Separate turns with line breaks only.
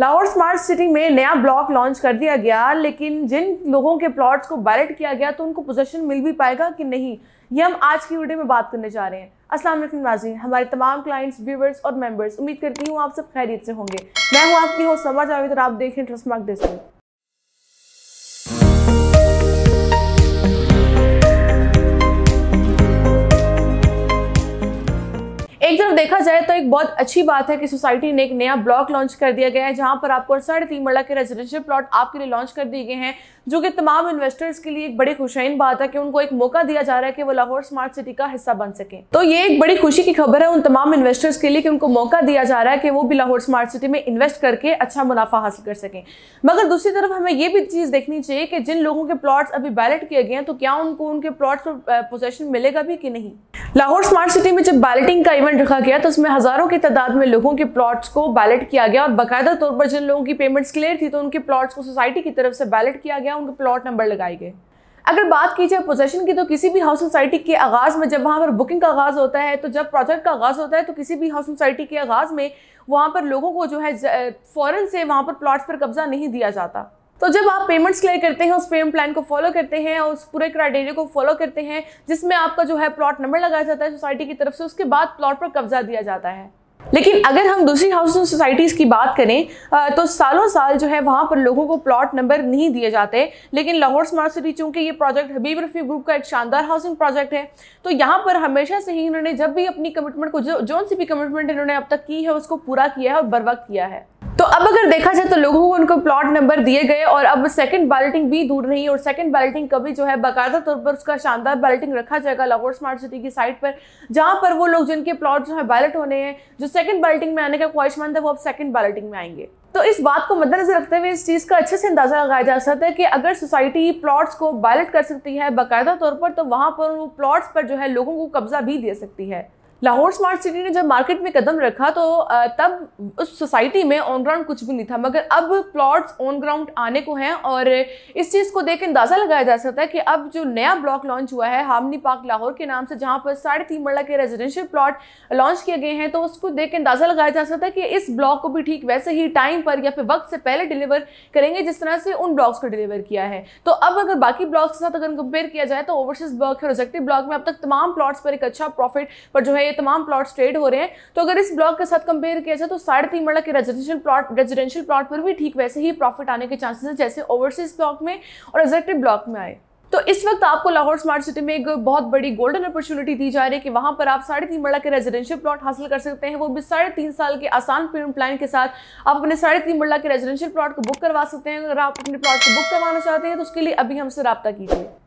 Lahore smart city में नया block launch कर दिया गया लेकिन जिन लोगों के प्लॉट्स को बैलेट किया गया तो उनको पोजेशन मिल भी पाएगा कि नहीं ये हम आज की वीडियो में बात करने जा रहे हैं अस्सलाम वालेकुम नाजी हमारे तमाम क्लाइंट्स व्यूवर्स और मेंबर्स उम्मीद करती हूँ आप सब खैरियत से होंगे मैं हूँ आपकी हो समझ आवेदन तो आप देखें ट्रस्ट मार्क एक देखा जाए तो एक बहुत अच्छी बात है कि सोसाइटी ने एक नया ब्लॉक लॉन्च कर दिया गया है जहां पर आपको साढ़े तीन मरला के रेजिडेंशियल प्लॉट आपके लिए लॉन्च कर दिए गए हैं जो कि तमाम इन्वेस्टर्स के लिए एक बड़ी खुशहन बात है कि उनको एक मौका दिया जा रहा है कि वो लाहौर स्मार्ट सिटी का हिस्सा बन सके तो ये एक बड़ी खुशी की खबर है उन तमाम इन्वेस्टर्स के लिए कि उनको मौका दिया जा रहा है कि वो भी लाहौर स्मार्ट सिटी में इन्वेस्ट करके अच्छा मुनाफा हासिल कर सकें मगर दूसरी तरफ हमें ये भी चीज़ देखनी चाहिए कि जिन लोगों के प्लॉट्स अभी बैलेट किए गए हैं तो क्या उनको उनके प्लॉट्स पर पोजेशन मिलेगा भी कि नहीं लाहौर स्मार्ट सिटी में जब बैलेटिंग का इवेंट रखा गया तो उसमें हज़ारों की तादाद में लोगों के प्लॉट्स को बैलेट किया गया और बाकायदा तौर पर जिन लोगों की पेमेंट्स क्लियर थी तो उनके प्लॉट्स को सोसाइटी की तरफ से बैलेट किया गया उनके प्लॉट नंबर लगाए गए अगर बात की जाए पोजेशन की तो किसी भी हाउस सोसाइटी के आगाज़ में जब वहाँ पर बुकिंग का आगाज़ होता है तो जब प्रोजेक्ट का आगाज़ होता है तो किसी भी हाउस सोसाइटी के आगाज़ में वहाँ पर लोगों को जो है फ़ौरन से वहाँ पर प्लॉट्स पर कब्ज़ा नहीं दिया जाता तो जब आप पेमेंट्स क्लियर करते हैं उस पेमेंट प्लान को फॉलो करते हैं और उस पूरे क्राइटेरिया को फॉलो करते हैं जिसमें आपका जो है प्लॉट नंबर लगाया जाता है सोसाइटी की तरफ से उसके बाद प्लॉट पर कब्जा दिया जाता है लेकिन अगर हम दूसरी हाउसिंग सोसाइटीज़ की बात करें तो सालों साल जो है वहाँ पर लोगों को प्लॉट नंबर नहीं दिए जाते लेकिन लाहौर स्मार्ट सिटी चूँकि ये प्रोजेक्ट हबीब रफ़ी ग्रुप का एक शानदार हाउसिंग प्रोजेक्ट है तो यहाँ पर हमेशा से ही इन्होंने जब भी अपनी कमिटमेंट को जो जो सी भी कमिटमेंट इन्होंने अब तक की है उसको पूरा किया है और बर्वक किया है तो अब अगर देखा जाए तो लोगों को उनको प्लॉट नंबर दिए गए और अब सेकंड बैलेटिंग भी दूर नहीं और सेकंड बैलेटिंग कभी जो है बाकायदा तौर पर उसका शानदार बैलेटिंग रखा जाएगा लाहौर स्मार्ट सिटी की साइट पर जहां पर वो लोग जिनके प्लॉट जो है बैलेट होने हैं जो सेकंड बैलेटिंग में आने का ख्वाहिशमंद है वो अब सेकंड बैलेटिंग में आएंगे तो इस बात को मद्देनजर रखते हुए इस चीज़ का अच्छे से अंदाज़ा लगाया जा सकता है कि अगर सोसाइटी प्लॉट्स को बैलेट कर सकती है बाकायदा तौर पर तो वहां पर वो प्लॉट्स पर जो है लोगों को कब्जा भी दे सकती है लाहौर स्मार्ट सिटी ने जब मार्केट में कदम रखा तो तब उस सोसाइटी में ऑन ग्राउंड कुछ भी नहीं था मगर अब प्लॉट्स ऑन ग्राउंड आने को हैं और इस चीज़ को देख अंदाज़ा लगाया जा सकता है कि अब जो नया ब्लॉक लॉन्च हुआ है हामनी पार्क लाहौर के नाम से जहाँ पर साढ़े तीन मरला के रेजिडेंशियल प्लॉट लॉन्च किए गए हैं तो उसको देख अंदाज़ा लगाया जा सकता है कि इस ब्लॉक को भी ठीक वैसे ही टाइम पर या फिर वक्त से पहले डिलीवर करेंगे जिस तरह से उन ब्लॉक्स को डिलीवर किया है तो अब अगर बाकी ब्लॉक्स के साथ अगर कंपेयर किया जाए तो ओवरसीज ब्लॉक है रोजेक्टिव ब्लॉक में अब तक तमाम प्लॉट्स पर एक अच्छा प्रॉफिट पर जो है तमाम प्लॉट्स ट्रेड हो रहे हैं तो अगर इस ब्लॉक के साथ कंपेयर किया जाए तो साढ़े तीन मरला के रेजिडेंशियल प्लॉट रेजिडेंशियल प्लॉट पर भी ठीक वैसे ही प्रॉफिट आने के चांसेस हैं जैसे ओवरसीज ब्लॉक में और एग्जेक्टिव ब्लॉक में आए तो इस वक्त आपको लाहौर स्मार्ट सिटी में एक बहुत बड़ी गोल्डन अपॉर्चुनिटी दी जा रही है कि वहां पर आप साढ़े तीन मरला के रेजिडेंशियल प्लॉट हासिल कर सकते हैं वो भी साढ़े तीन साल के आसान पेमेंट प्लान के साथ आप अपने साढ़े तीन मरला के रेजिडेंशियल प्लॉट को बुक करवा सकते हैं अगर आप अपने प्लॉट को बुक करवाना चाहते हैं तो उसके लिए अभी हमसे रबता कीजिए